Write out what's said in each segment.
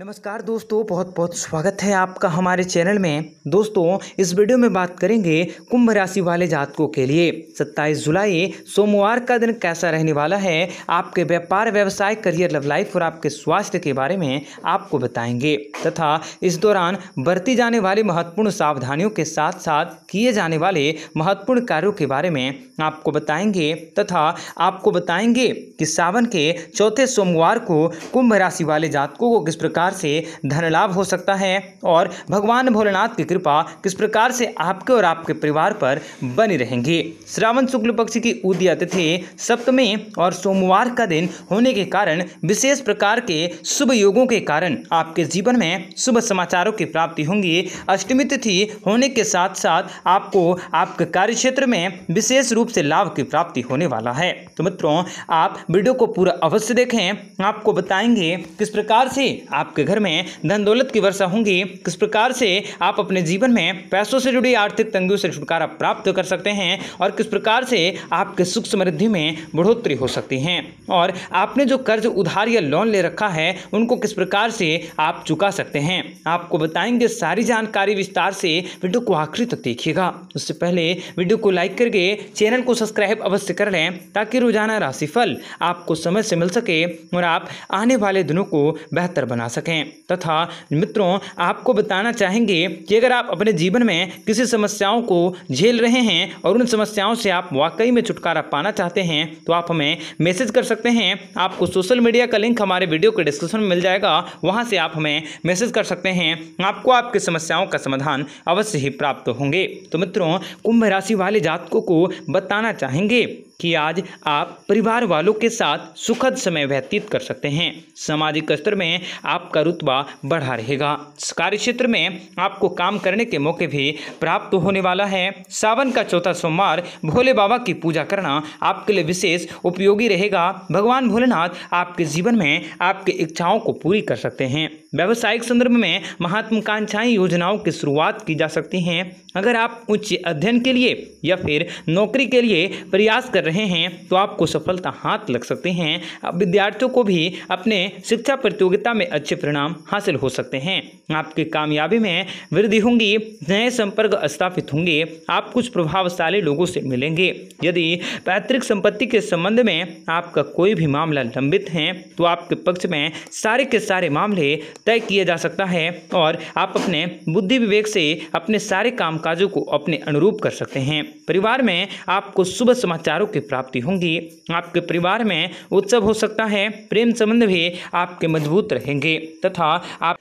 नमस्कार दोस्तों बहुत बहुत स्वागत है आपका हमारे चैनल में दोस्तों इस वीडियो में बात करेंगे कुंभ राशि वाले जातकों के लिए 27 जुलाई सोमवार का दिन कैसा रहने वाला है आपके व्यापार व्यवसाय करियर लव लाइफ और आपके स्वास्थ्य के बारे में आपको बताएंगे तथा इस दौरान बरती जाने वाली महत्वपूर्ण सावधानियों के साथ साथ किए जाने वाले महत्वपूर्ण कार्यों के बारे में आपको बताएंगे तथा आपको बताएंगे कि सावन के चौथे सोमवार को कुंभ राशि वाले जातकों को किस प्रकार प्रकार से धन लाभ हो सकता है और भगवान भोलेनाथ की कृपा किस प्रकार से आपके और आपके परिवार पर बनी रहेंगी श्रावण शुक्ल पक्ष की उदय तिथि सप्तमी और सोमवार का दिन होने के कारण विशेष प्रकार के शुभ योगों के कारण आपके जीवन में शुभ समाचारों की प्राप्ति होंगी अष्टमी तिथि होने के साथ साथ आपको आपके कार्य क्षेत्र में विशेष रूप से लाभ की प्राप्ति होने वाला है तो मित्रों आप वीडियो को पूरा अवश्य देखें आपको बताएंगे किस प्रकार से आपके आपके घर में धन दौलत की वर्षा होंगी किस प्रकार से आप अपने जीवन में पैसों से जुड़ी आर्थिक तंगियों से छुटकारा प्राप्त कर सकते हैं और किस प्रकार से आपके सुख समृद्धि में बढ़ोतरी हो सकती है और आपने जो कर्ज उधार या लोन ले रखा है उनको किस प्रकार से आप चुका सकते हैं आपको बताएंगे सारी जानकारी विस्तार से वीडियो को आखिरी तक देखिएगा उससे पहले वीडियो को लाइक करके चैनल को सब्सक्राइब अवश्य कर लें ताकि रोजाना राशिफल आपको समय से मिल सके और आप आने वाले दिनों को बेहतर बना सकें सकें तथा मित्रों आपको बताना चाहेंगे कि अगर आप अपने जीवन में किसी समस्याओं को झेल रहे हैं और उन समस्याओं से आप वाकई में छुटकारा पाना चाहते हैं तो आप हमें मैसेज कर सकते हैं आपको सोशल मीडिया का लिंक हमारे वीडियो के डिस्क्रिप्शन में मिल जाएगा वहाँ से आप हमें मैसेज कर सकते हैं आपको आपकी समस्याओं का समाधान अवश्य ही प्राप्त होंगे तो मित्रों कुंभ राशि वाले जातकों को बताना चाहेंगे कि आज आप परिवार वालों के साथ सुखद समय व्यतीत कर सकते हैं सामाजिक स्तर में आपका रुतबा बढ़ा रहेगा कार्य क्षेत्र में आपको काम करने के मौके भी प्राप्त होने वाला है सावन का चौथा सोमवार भोले बाबा की पूजा करना आपके लिए विशेष उपयोगी रहेगा भगवान भोलेनाथ आपके जीवन में आपकी इच्छाओं को पूरी कर सकते हैं व्यावसायिक संदर्भ में महत्वाकांक्षाएं योजनाओं की शुरुआत की जा सकती हैं अगर आप उच्च अध्ययन के लिए या फिर नौकरी के लिए प्रयास कर रहे हैं तो आपको सफलता हाथ लग सकती हैं अब विद्यार्थियों को भी अपने शिक्षा प्रतियोगिता में अच्छे परिणाम हासिल हो सकते हैं आपकी कामयाबी में वृद्धि होंगी नए संपर्क स्थापित होंगे आप कुछ प्रभावशाली लोगों से मिलेंगे यदि पैतृक संपत्ति के संबंध में आपका कोई भी मामला लंबित है तो आपके पक्ष में सारे के सारे मामले तय किया जा सकता है और आप अपने बुद्धि विवेक से अपने सारे कामकाजों को अपने अनुरूप कर सकते हैं परिवार में आपको शुभ समाचारों की प्राप्ति होगी आपके परिवार में उत्सव हो सकता है प्रेम संबंध भी आपके मजबूत रहेंगे तथा आप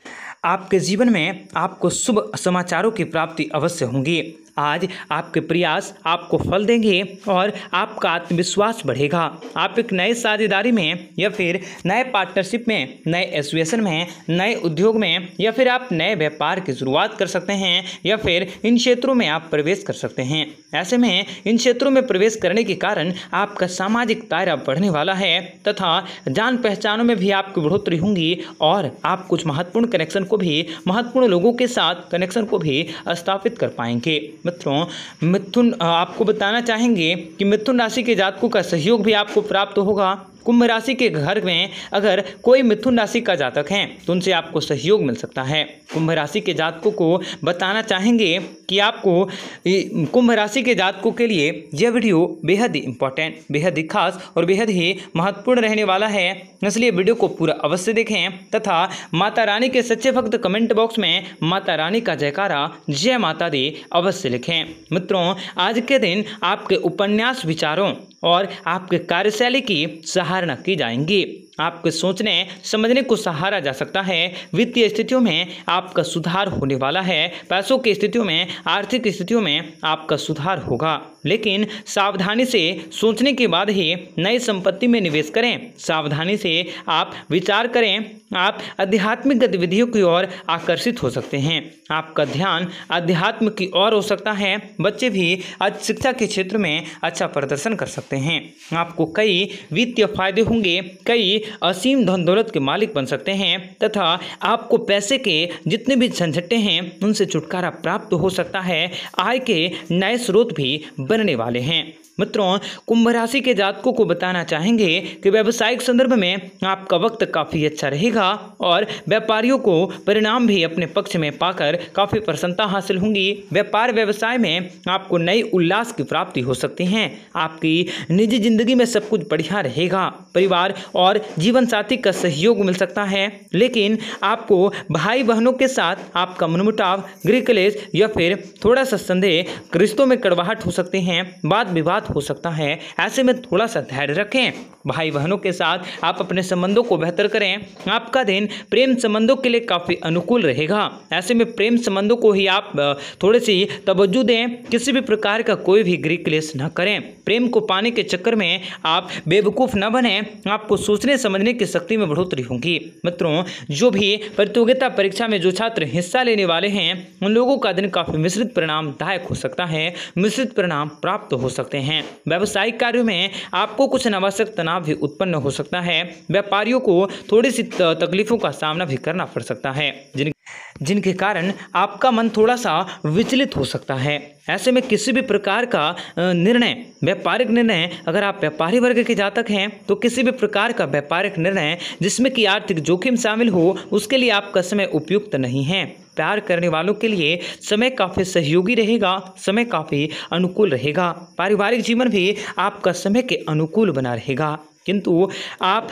आपके जीवन में आपको शुभ समाचारों की प्राप्ति अवश्य होंगी आज आपके प्रयास आपको फल देंगे और आपका आत्मविश्वास बढ़ेगा आप एक नए साझेदारी में या फिर नए पार्टनरशिप में नए एसोसिएशन में नए उद्योग में या फिर आप नए व्यापार की शुरुआत कर सकते हैं या फिर इन क्षेत्रों में आप प्रवेश कर सकते हैं ऐसे में इन क्षेत्रों में प्रवेश करने के कारण आपका सामाजिक दायरा बढ़ने वाला है तथा जान पहचानों में भी आपकी बढ़ोतरी होंगी और आप कुछ महत्वपूर्ण कनेक्शन को भी महत्वपूर्ण लोगों के साथ कनेक्शन को भी स्थापित कर पाएंगे मित्रों मिथुन आपको बताना चाहेंगे कि मिथुन राशि के जातकों का सहयोग भी आपको प्राप्त होगा कुंभ राशि के घर में अगर कोई मिथुन राशि का जातक है तो उनसे आपको सहयोग मिल सकता है कुंभ राशि के जातकों को बताना चाहेंगे कि आपको कुंभ राशि के जातकों के लिए यह वीडियो बेहद ही इंपॉर्टेंट बेहद ही खास और बेहद ही महत्वपूर्ण रहने वाला है इसलिए वीडियो को पूरा अवश्य देखें तथा माता रानी के सच्चे भक्त कमेंट बॉक्स में माता रानी का जयकारा जय माता दी अवश्य लिखें मित्रों आज के दिन आपके उपन्यास विचारों और आपके कार्यशैली की सराहना की जाएंगी आपके सोचने समझने को सहारा जा सकता है वित्तीय स्थितियों में आपका सुधार होने वाला है पैसों की स्थितियों में आर्थिक स्थितियों में आपका सुधार होगा लेकिन सावधानी से सोचने के बाद ही नई संपत्ति में निवेश करें सावधानी से आप विचार करें आप आध्यात्मिक गतिविधियों की ओर आकर्षित हो सकते हैं आपका ध्यान अध्यात्म की ओर हो सकता है बच्चे भी आज शिक्षा के क्षेत्र में अच्छा प्रदर्शन कर सकते हैं आपको कई वित्तीय फायदे होंगे कई असीम धन दौलत के मालिक बन सकते हैं तथा आपको पैसे के जितने भी झंझटे हैं उनसे छुटकारा प्राप्त हो सकता है आय के नए स्रोत भी बन बनने वाले हैं मित्रों कुंभ राशि के जातकों को बताना चाहेंगे कि व्यावसायिक संदर्भ में आपका वक्त काफ़ी अच्छा रहेगा और व्यापारियों को परिणाम भी अपने पक्ष में पाकर काफ़ी प्रसन्नता हासिल होंगी व्यापार व्यवसाय में आपको नई उल्लास की प्राप्ति हो सकती है आपकी निजी जिंदगी में सब कुछ बढ़िया रहेगा परिवार और जीवन साथी का सहयोग मिल सकता है लेकिन आपको भाई बहनों के साथ आपका मनमुटाव गृह कलेश या फिर थोड़ा सा संदेह रिश्तों में कड़वाहट हो सकते हैं बात विवाद हो सकता है ऐसे में थोड़ा सा धैर्य रखें भाई बहनों के साथ आप अपने संबंधों को बेहतर करें आपका दिन प्रेम संबंधों के लिए काफ़ी अनुकूल रहेगा ऐसे में प्रेम संबंधों को ही आप थोड़ी सी तवज्जो दें किसी भी प्रकार का कोई भी गृह क्लेश न करें प्रेम को पाने के चक्कर में आप बेवकूफ़ न बने आपको सोचने समझने की शक्ति में बढ़ोतरी होगी मित्रों जो भी प्रतियोगिता परीक्षा में जो छात्र हिस्सा लेने वाले हैं उन लोगों का दिन काफ़ी मिश्रित परिणामदायक हो सकता है मिश्रित परिणाम प्राप्त हो सकते हैं हैं व्यावसायिक कार्यों में आपको कुछ अनावश्यक तनाव भी उत्पन्न हो सकता है व्यापारियों को थोड़ी सी तकलीफों का सामना भी करना पड़ सकता है जिन जिनके कारण आपका मन थोड़ा सा विचलित हो सकता है ऐसे में किसी भी प्रकार का निर्णय व्यापारिक निर्णय अगर आप व्यापारी वर्ग के जातक हैं तो किसी भी प्रकार का व्यापारिक निर्णय जिसमें कि आर्थिक जोखिम शामिल हो उसके लिए आपका समय उपयुक्त नहीं है प्यार करने वालों के लिए समय काफ़ी सहयोगी रहेगा समय काफ़ी अनुकूल रहेगा पारिवारिक जीवन भी आपका समय के अनुकूल बना रहेगा किंतु आप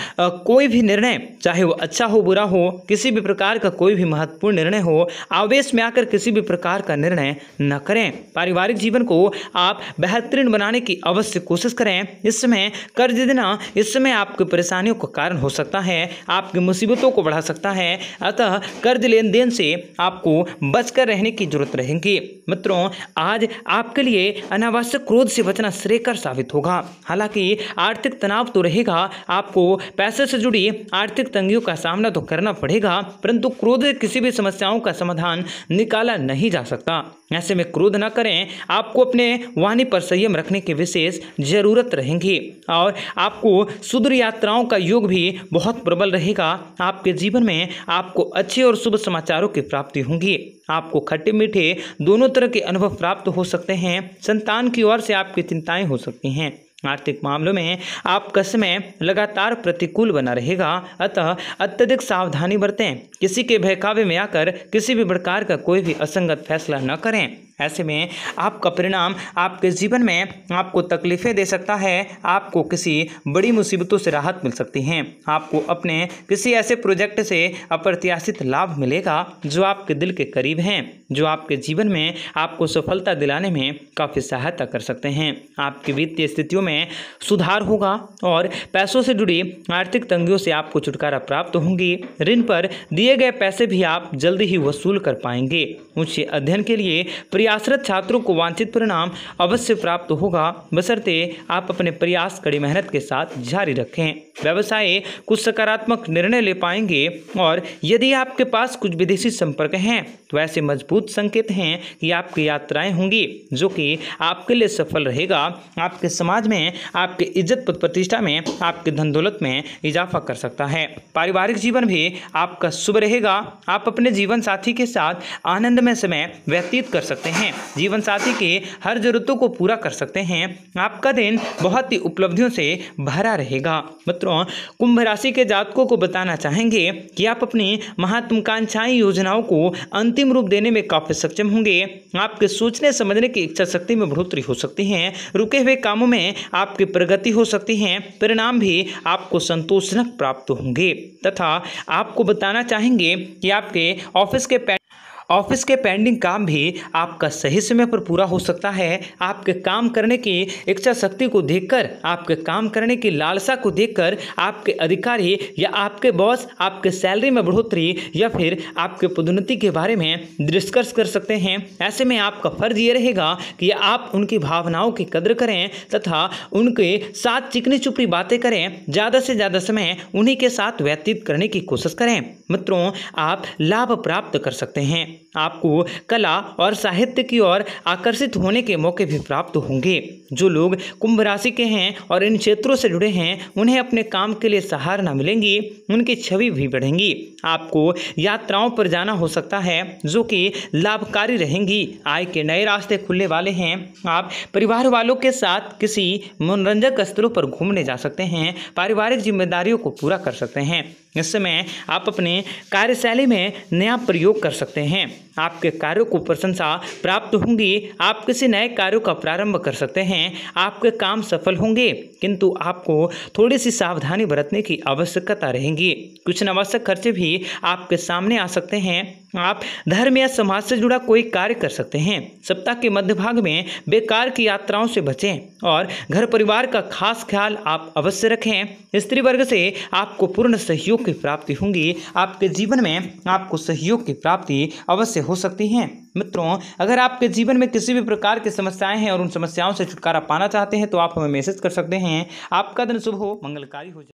कोई भी निर्णय चाहे वो अच्छा हो बुरा हो किसी भी प्रकार का कोई भी महत्वपूर्ण निर्णय हो आवेश में आकर किसी भी प्रकार का निर्णय न करें पारिवारिक जीवन को आप बेहतरीन बनाने की अवश्य कोशिश करें इस समय कर्ज देना इस समय आपकी परेशानियों का कारण हो सकता है आपकी मुसीबतों को बढ़ा सकता है अतः कर्ज लेन देन से आपको बचकर रहने की जरूरत रहेगी मित्रों आज आपके लिए अनावश्यक क्रोध से बचना श्रेयकर साबित होगा हालांकि आर्थिक तनाव तो रहेगा पड़ेगा आपको पैसे से जुड़ी आर्थिक तंगियों का सामना तो करना पड़ेगा परंतु क्रोध किसी भी समस्याओं का समाधान निकाला नहीं जा सकता ऐसे में क्रोध न करें आपको अपने वाणी पर संयम रखने की विशेष जरूरत रहेगी और आपको सुदूर यात्राओं का योग भी बहुत प्रबल रहेगा आपके जीवन में आपको अच्छे और शुभ समाचारों की प्राप्ति होंगी आपको खट्टे मीठे दोनों तरह के अनुभव प्राप्त हो सकते हैं संतान की ओर से आपकी चिंताएं हो सकती हैं आर्थिक मामलों में आपका समय लगातार प्रतिकूल बना रहेगा अतः अत्यधिक सावधानी बरतें किसी के बहकावे में आकर किसी भी प्रकार का कोई भी असंगत फैसला न करें ऐसे में आपका परिणाम आपके जीवन में आपको तकलीफ़ें दे सकता है आपको किसी बड़ी मुसीबतों से राहत मिल सकती है आपको अपने किसी ऐसे प्रोजेक्ट से अप्रत्याशित लाभ मिलेगा जो आपके दिल के करीब हैं जो आपके जीवन में आपको सफलता दिलाने में काफ़ी सहायता कर सकते हैं आपकी वित्तीय स्थितियों में सुधार होगा और पैसों से जुड़ी आर्थिक तंगियों से आपको छुटकारा प्राप्त होंगी ऋण पर दिए गए पैसे भी आप जल्दी ही वसूल कर पाएंगे उच्च अध्ययन के लिए प्रिय प्रयासरत छात्रों को वांछित परिणाम अवश्य प्राप्त होगा बसरते आप अपने प्रयास कड़ी मेहनत के साथ जारी रखें व्यवसाय कुछ सकारात्मक निर्णय ले पाएंगे और यदि आपके पास कुछ विदेशी संपर्क हैं तो ऐसे मजबूत संकेत हैं कि आपकी यात्राएं होंगी जो कि आपके लिए सफल रहेगा आपके समाज में आपके इज्जत प्रतिष्ठा में आपके धन दौलत में इजाफा कर सकता है पारिवारिक जीवन भी आपका शुभ रहेगा आप अपने जीवन साथी के साथ में समय व्यतीत कर सकते हैं हैं जीवन साथी के हर जरूरतों को पूरा कर सकते हैं आपका दिन बहुत ही उपलब्धियों से भरा रहेगा मित्रों कुंभ राशि के जातकों को बताना चाहेंगे कि आप अपनी महत्वाकांक्षाएं योजनाओं को अंतिम रूप देने में काफ़ी सक्षम होंगे आपके सोचने समझने की इच्छा शक्ति में बढ़ोतरी हो सकती है रुके हुए कामों में आपकी प्रगति हो सकती है परिणाम भी आपको संतोषजनक प्राप्त होंगे तथा आपको बताना चाहेंगे कि आपके ऑफिस के ऑफिस के पेंडिंग काम भी आपका सही समय पर पूरा हो सकता है आपके काम करने की इच्छा शक्ति को देखकर आपके काम करने की लालसा को देखकर आपके अधिकारी या आपके बॉस आपके सैलरी में बढ़ोतरी या फिर आपके पदोन्नति के बारे में डिस्कस कर सकते हैं ऐसे में आपका फर्ज ये रहेगा कि आप उनकी भावनाओं की कदर करें तथा उनके साथ चिकनी चुपड़ी बातें करें ज़्यादा से ज़्यादा समय उन्हीं के साथ व्यतीत करने की कोशिश करें मित्रों आप लाभ प्राप्त कर सकते हैं आपको कला और साहित्य की ओर आकर्षित होने के मौके भी प्राप्त होंगे जो लोग कुंभ राशि के हैं और इन क्षेत्रों से जुड़े हैं उन्हें अपने काम के लिए सहारना मिलेंगी उनकी छवि भी बढ़ेंगी आपको यात्राओं पर जाना हो सकता है जो कि लाभकारी रहेंगी आय के नए रास्ते खुलने वाले हैं आप परिवार वालों के साथ किसी मनोरंजक स्थलों पर घूमने जा सकते हैं पारिवारिक जिम्मेदारियों को पूरा कर सकते हैं इस समय आप अपने कार्यशैली में नया प्रयोग कर सकते हैं आपके कार्यों को प्रशंसा प्राप्त होंगी आप किसी नए कार्यों का प्रारंभ कर सकते हैं आपके काम सफल होंगे किंतु आपको थोड़ी सी सावधानी बरतने की आवश्यकता रहेगी कुछ अनावश्यक खर्चे भी आपके सामने आ सकते हैं आप धर्म या समाज से जुड़ा कोई कार्य कर सकते हैं सप्ताह के मध्य भाग में बेकार की यात्राओं से बचें और घर परिवार का खास ख्याल आप अवश्य रखें स्त्री वर्ग से आपको पूर्ण सहयोग की प्राप्ति होंगी आपके जीवन में आपको सहयोग की प्राप्ति अवश्य हो सकती है मित्रों अगर आपके जीवन में किसी भी प्रकार की समस्याएं हैं और उन समस्याओं से छुटकारा पाना चाहते हैं तो आप हमें मैसेज कर सकते हैं आपका दिन शुभ हो मंगलकारी हो जाए